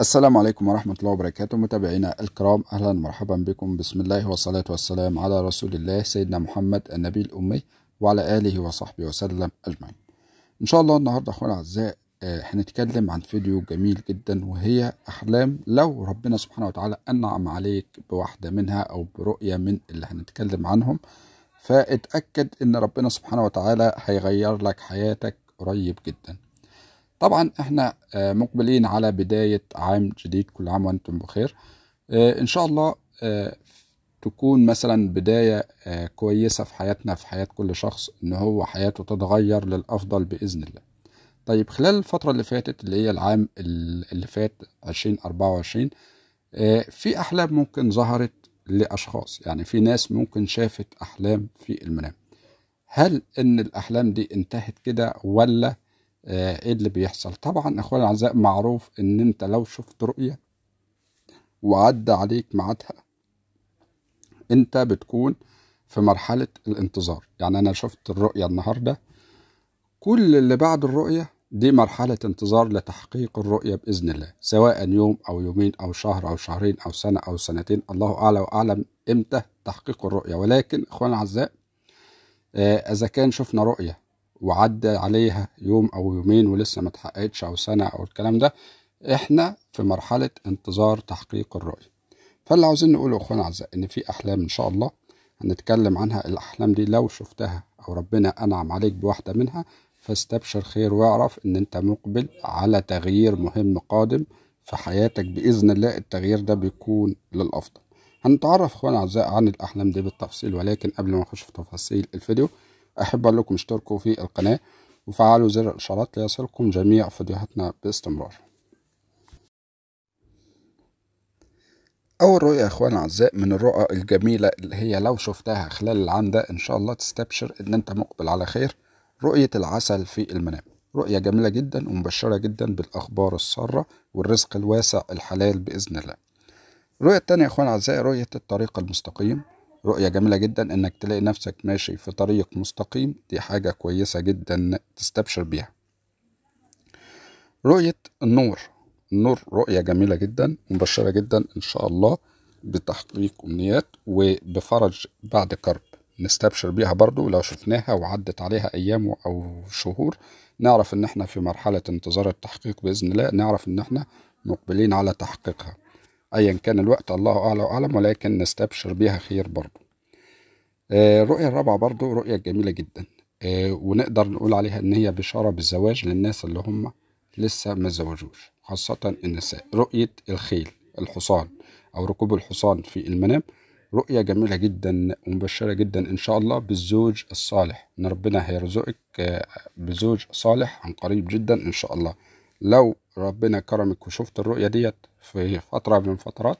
السلام عليكم ورحمة الله وبركاته متابعينا الكرام أهلا ومرحبا بكم بسم الله والصلاة والسلام على رسول الله سيدنا محمد النبي الأمي وعلى آله وصحبه وسلم أجمعين إن شاء الله النهاردة أخوانا الأعزاء آه، هنتكلم عن فيديو جميل جدا وهي أحلام لو ربنا سبحانه وتعالى أنعم عليك بواحدة منها أو برؤية من اللي هنتكلم عنهم فاتأكد إن ربنا سبحانه وتعالى هيغير لك حياتك قريب جدا طبعا احنا آه، مقبلين على بداية عام جديد كل عام وانتم بخير آه، ان شاء الله آه، تكون مثلا بداية كويسة في حياتنا في حياة كل شخص ان هو حياته تتغير للافضل باذن الله طيب خلال الفترة اللي فاتت اللي هي العام اللي فات 2024 في أحلام ممكن ظهرت لأشخاص يعني في ناس ممكن شافت أحلام في المنام هل إن الأحلام دي انتهت كده ولا آه، ايه اللي بيحصل طبعا اخواني الاعزاء معروف ان انت لو شفت رؤية وعدى عليك ميعادها انت بتكون في مرحلة الانتظار يعني انا شفت الرؤية النهاردة كل اللي بعد الرؤية دي مرحلة انتظار لتحقيق الرؤية بإذن الله سواء يوم أو يومين أو شهر أو شهرين أو سنة أو سنتين الله أعلى وأعلم إمتى تحقيق الرؤية ولكن إخوان الأعزاء آه، إذا كان شفنا رؤية وعدى عليها يوم او يومين ولسه ما اتحققتش او سنه او الكلام ده احنا في مرحله انتظار تحقيق الرؤيه فاللي عاوزين نقوله اخوانا اعزاء ان في احلام ان شاء الله هنتكلم عنها الاحلام دي لو شفتها او ربنا انعم عليك بواحده منها فاستبشر خير واعرف ان انت مقبل على تغيير مهم قادم في حياتك باذن الله التغيير ده بيكون للافضل هنتعرف اخوانا اعزاء عن الاحلام دي بالتفصيل ولكن قبل ما نخش في تفاصيل الفيديو أحب أقول لكم اشتركوا في القناة وفعلوا زر الإشعارات ليصلكم جميع فيديوهاتنا باستمرار أول رؤية يا إخوان أعزاء من الرؤى الجميلة اللي هي لو شفتها خلال العام ده إن شاء الله تستبشر إن أنت مقبل على خير رؤية العسل في المنام رؤية جميلة جدا ومبشرة جدا بالأخبار السارة والرزق الواسع الحلال بإذن الله الرؤية التانية يا إخوان أعزاء رؤية الطريق المستقيم رؤية جميلة جدا انك تلاقي نفسك ماشي في طريق مستقيم دي حاجة كويسة جدا تستبشر بيها رؤية النور النور رؤية جميلة جدا مبشرة جدا ان شاء الله بتحقيق امنيات وبفرج بعد كرب نستبشر بيها برضو لو شفناها وعدت عليها ايام او شهور نعرف ان احنا في مرحلة انتظار التحقيق باذن الله نعرف ان احنا مقبلين على تحقيقها أيا كان الوقت الله أعلى وأعلم ولكن نستبشر بها خير برضو آه، الرؤية الرابعة برضو رؤية جميلة جدا آه، ونقدر نقول عليها إن هي بشارة بالزواج للناس اللي هم لسه ما زوجوش خاصة النساء رؤية الخيل الحصان أو ركوب الحصان في المنام رؤية جميلة جدا ومبشرة جدا إن شاء الله بالزوج الصالح إن ربنا هيرزقك آه، بزوج صالح عن قريب جدا إن شاء الله لو ربنا كرمك وشفت الرؤية ديت في فترة من الفترات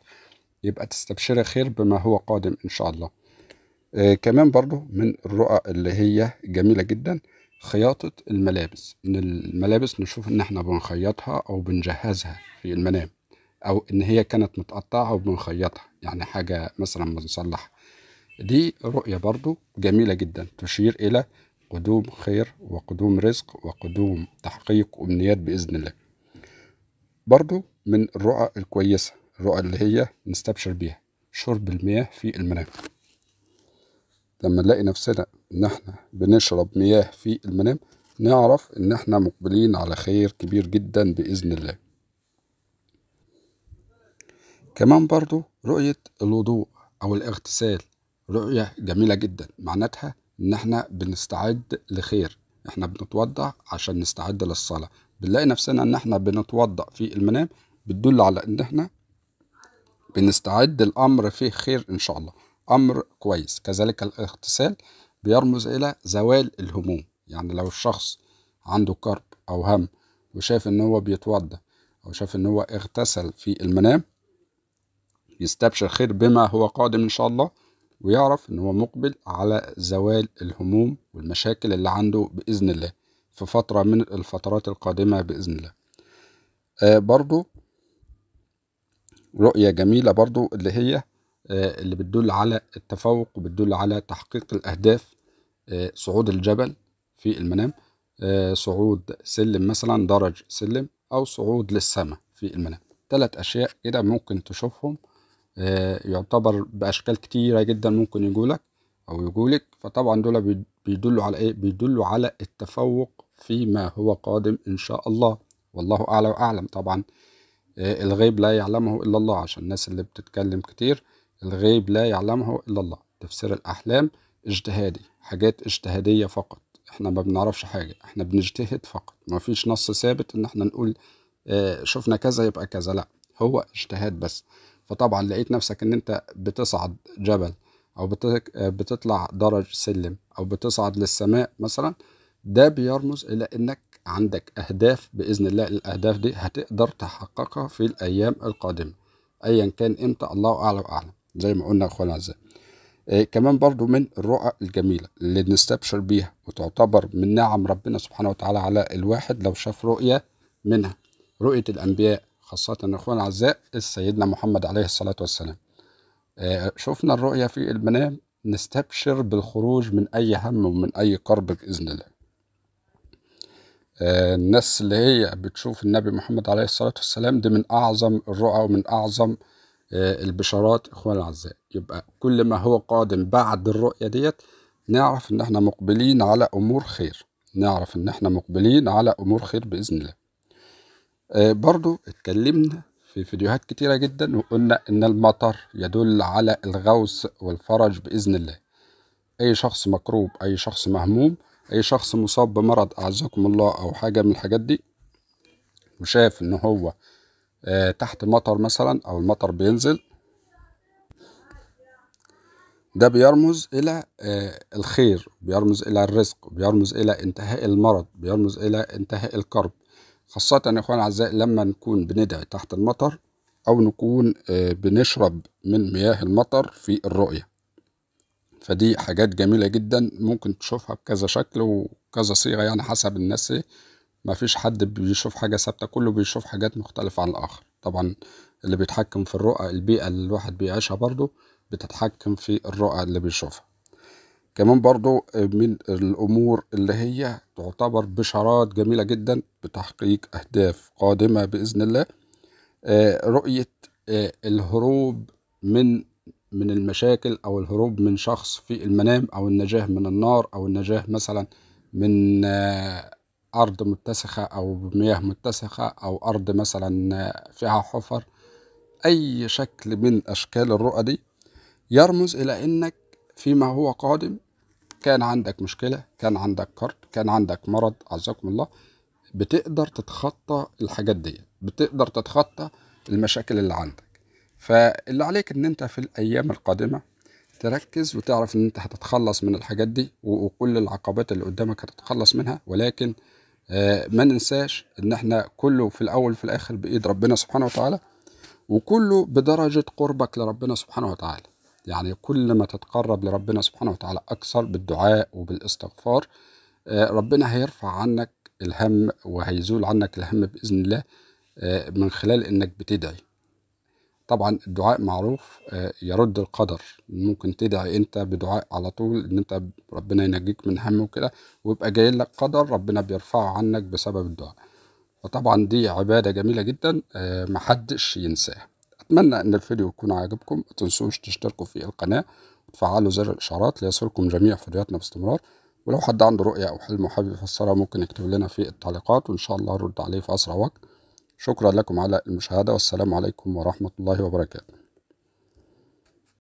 يبقى تستبشري خير بما هو قادم إن شاء الله آه كمان برضو من الرؤى اللي هي جميلة جدا خياطة الملابس إن الملابس نشوف إن إحنا بنخيطها أو بنجهزها في المنام أو إن هي كانت متقطعة وبنخيطها يعني حاجة مثلا بنصلحها دي رؤية برضو جميلة جدا تشير إلى قدوم خير وقدوم رزق وقدوم تحقيق أمنيات بإذن الله برضو من الرؤى الكويسة الرؤى اللي هي نستبشر بيها شرب المياه في المنام لما نلاقي نفسنا ان احنا بنشرب مياه في المنام نعرف ان احنا مقبلين على خير كبير جدا بإذن الله كمان برضو رؤية الوضوء أو الاغتسال رؤية جميلة جدا معناتها ان احنا بنستعد لخير احنا بنتوضا عشان نستعد للصلاه بنلاقي نفسنا ان احنا بنتوضا في المنام بتدل على ان احنا بنستعد الامر فيه خير ان شاء الله امر كويس كذلك الاغتسال بيرمز الى زوال الهموم يعني لو الشخص عنده كرب او هم وشاف ان هو بيتوضا او شاف ان هو اغتسل في المنام يستبشر خير بما هو قادم ان شاء الله ويعرف إن هو مقبل على زوال الهموم والمشاكل اللي عنده بإذن الله في فترة من الفترات القادمة بإذن الله آه برضو رؤية جميلة برضو اللي هي آه اللي بتدل على التفوق وبتدل على تحقيق الأهداف آه صعود الجبل في المنام آه صعود سلم مثلا درج سلم أو صعود للسماء في المنام ثلاث أشياء كده ممكن تشوفهم آه، يعتبر بأشكال كتيرة جدا ممكن يجولك أو يجولك فطبعا دول بيدلوا على إيه؟ بيدلوا على التفوق فيما هو قادم إن شاء الله والله أعلى وأعلم طبعا آه، الغيب لا يعلمه إلا الله عشان الناس اللي بتتكلم كتير الغيب لا يعلمه إلا الله تفسير الأحلام اجتهادي حاجات اجتهادية فقط احنا ما بنعرفش حاجة احنا بنجتهد فقط ما فيش نص ثابت ان احنا نقول آه، شفنا كذا يبقى كذا لا هو اجتهاد بس فطبعا لقيت نفسك ان انت بتصعد جبل او بتطلع درج سلم او بتصعد للسماء مثلا ده بيرمز الى انك عندك اهداف باذن الله الاهداف دي هتقدر تحققها في الايام القادمه ايا كان امتى الله اعلى واعلم زي ما قلنا اخوانا اعزائي إيه كمان برضو من الرؤى الجميلة اللي بنستبشر بيها وتعتبر من نعم ربنا سبحانه وتعالى على الواحد لو شاف رؤية منها رؤية الأنبياء خاصة أخونا الأعزاء سيدنا محمد عليه الصلاة والسلام آه، شفنا الرؤية في المنام نستبشر بالخروج من أي هم ومن أي كرب بإذن الله آه، الناس اللي هي بتشوف النبي محمد عليه الصلاة والسلام دي من أعظم الرؤى ومن أعظم آه، البشارات إخوان الأعزاء يبقى كل ما هو قادم بعد الرؤية ديت نعرف إن إحنا مقبلين على أمور خير نعرف إن إحنا مقبلين على أمور خير بإذن الله آه، برضو اتكلمنا في فيديوهات كتيرة جدا وقلنا إن المطر يدل على الغوث والفرج بإذن الله أي شخص مكروب أي شخص مهموم أي شخص مصاب بمرض أعزكم الله أو حاجة من الحاجات دي وشاف إن هو آه، تحت مطر مثلا أو المطر بينزل ده بيرمز إلى آه، الخير بيرمز إلى الرزق بيرمز إلى انتهاء المرض بيرمز إلى انتهاء الكرب خاصة يا إخوان الأعزاء لما نكون بندعي تحت المطر أو نكون آه، بنشرب من مياه المطر في الرؤية فدي حاجات جميلة جدا ممكن تشوفها بكذا شكل وكذا صيغة يعني حسب الناس إيه، ما فيش حد بيشوف حاجة ثابتة كله بيشوف حاجات مختلفة عن الآخر طبعا اللي بيتحكم في الرؤى البيئة اللي الواحد بيعيشها برضه بتتحكم في الرؤى اللي بيشوفها كمان برضو آه، من الأمور اللي هي تعتبر بشارات جميلة جدا بتحقيق أهداف قادمة بإذن الله آه، رؤية آه، الهروب من من المشاكل أو الهروب من شخص في المنام أو النجاة من النار أو النجاة مثلا من أرض متسخة أو مياه متسخة أو أرض مثلا فيها حفر أي شكل من أشكال الرؤى دي يرمز إلى إنك فيما هو قادم كان عندك مشكلة كان عندك كرب كان عندك مرض عزكم الله بتقدر تتخطى الحاجات دي بتقدر تتخطى المشاكل اللي عندك فاللي عليك ان انت في الايام القادمة تركز وتعرف ان انت هتتخلص من الحاجات دي وكل العقبات اللي قدامك هتتخلص منها ولكن آه، ما ننساش ان احنا كله في الاول وفي الاخر بايد ربنا سبحانه وتعالى وكله بدرجة قربك لربنا سبحانه وتعالى يعني كل ما تتقرب لربنا سبحانه وتعالى أكثر بالدعاء وبالاستغفار آه، ربنا هيرفع عنك الهم وهيزول عنك الهم بإذن الله آه، من خلال إنك بتدعي طبعا الدعاء معروف آه، يرد القدر ممكن تدعي انت بدعاء على طول ان انت ربنا ينجيك من هم وكده ويبقى جاي لك قدر ربنا بيرفعه عنك بسبب الدعاء وطبعا دي عبادة جميلة جدا محدش ينساها أتمنى أن الفيديو يكون عاجبكم ما تنسوش تشتركوا في القناة وتفعلوا زر الإشعارات ليصلكم جميع فيديوهاتنا باستمرار ولو حد عنده رؤية أو حلم وحابب يفسرها ممكن يكتب لنا في التعليقات وإن شاء الله نرد عليه في أسرع وقت شكرا لكم على المشاهدة والسلام عليكم ورحمة الله وبركاته